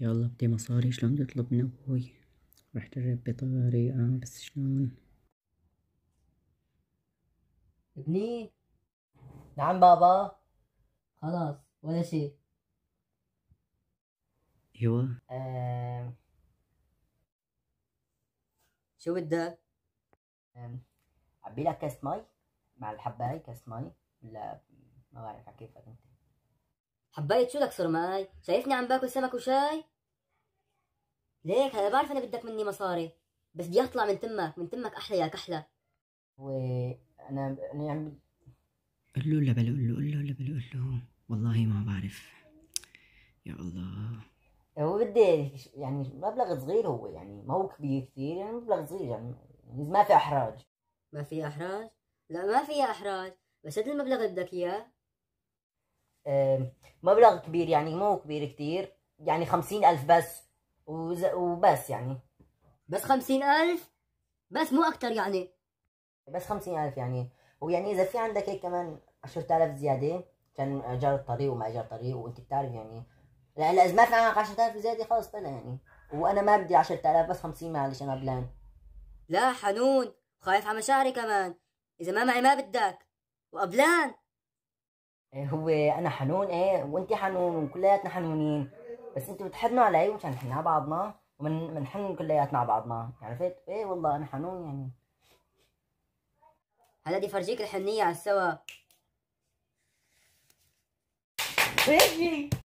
يلا بدي مصاري شلون بدي اطلب من ابوي راح اجرب بطريقة بس شلون ابني نعم بابا خلاص ولا شيء ايوه آه... شو بدك؟ عبي لك كاس مي مع الحباية كاس مي ولا ما بعرف على كيفك انت حباية شو لك صرماي؟ شايفني عم باكل سمك وشاي؟ ليك هلا بعرف انا بدك مني مصاري بس بدي اطلع من تمك من تمك احلى يا كحله و انا انا يعني قل له لا بل قل له قل له بل قل له والله ما بعرف يا الله هو بدي يعني مبلغ صغير هو يعني ما هو كبير كثير يعني مبلغ صغير يعني, يعني ما في احراج ما في احراج؟ لا ما في احراج بس قد المبلغ اللي بدك اياه مبلغ كبير يعني مو كبير كثير يعني خمسين ألف بس وبس يعني بس خمسين ألف بس مو أكتر يعني بس خمسين ألف يعني ويعني إذا في عندك هيك كمان عشرة آلاف زيادة كان إيجار الطريق وما إيجار الطريق وأنت بتعرف يعني لا لا إذا ما في عندك عشرة آلاف زيادة خلص طلع يعني وأنا ما بدي عشرة آلاف بس خمسين معلش أنا بلان لا حنون خايف على مشاعري كمان إذا ما معي ما بدك وقبلان إيه، هو انا حنون ايه وانت حنون وكلياتنا حنونين بس انتوا بتحنوا علي ايه ومشان على بعضنا ومن منحن كلياتنا على بعضنا عرفت ايه والله انا حنون يعني هلا بدي فرجيك الحنيه على السوا